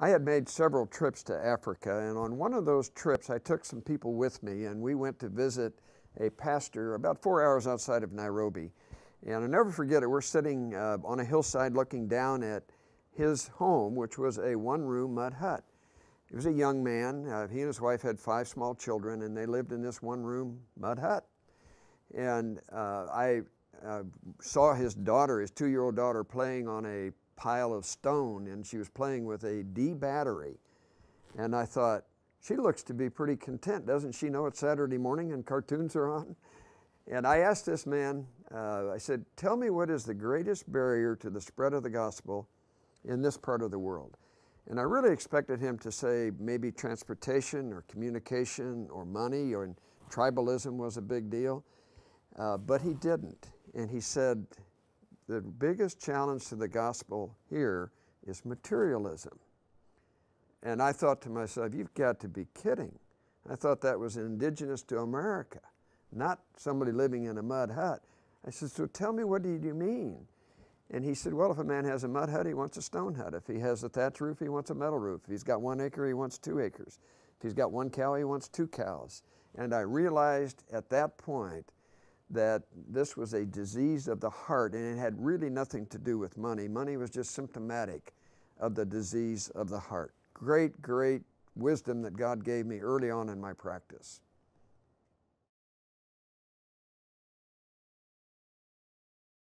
I had made several trips to Africa, and on one of those trips, I took some people with me, and we went to visit a pastor about four hours outside of Nairobi. And I'll never forget it. We're sitting uh, on a hillside looking down at his home, which was a one room mud hut. He was a young man. Uh, he and his wife had five small children, and they lived in this one room mud hut. And uh, I uh, saw his daughter, his two year old daughter, playing on a pile of stone and she was playing with a D battery. And I thought, she looks to be pretty content. Doesn't she know it's Saturday morning and cartoons are on? And I asked this man, uh, I said, tell me what is the greatest barrier to the spread of the gospel in this part of the world? And I really expected him to say maybe transportation or communication or money or tribalism was a big deal. Uh, but he didn't. And he said, the biggest challenge to the gospel here is materialism. And I thought to myself, you've got to be kidding. I thought that was indigenous to America, not somebody living in a mud hut. I said, so tell me, what do you mean? And he said, well, if a man has a mud hut, he wants a stone hut. If he has a thatch roof, he wants a metal roof. If he's got one acre, he wants two acres. If he's got one cow, he wants two cows. And I realized at that point that this was a disease of the heart and it had really nothing to do with money. Money was just symptomatic of the disease of the heart. Great, great wisdom that God gave me early on in my practice.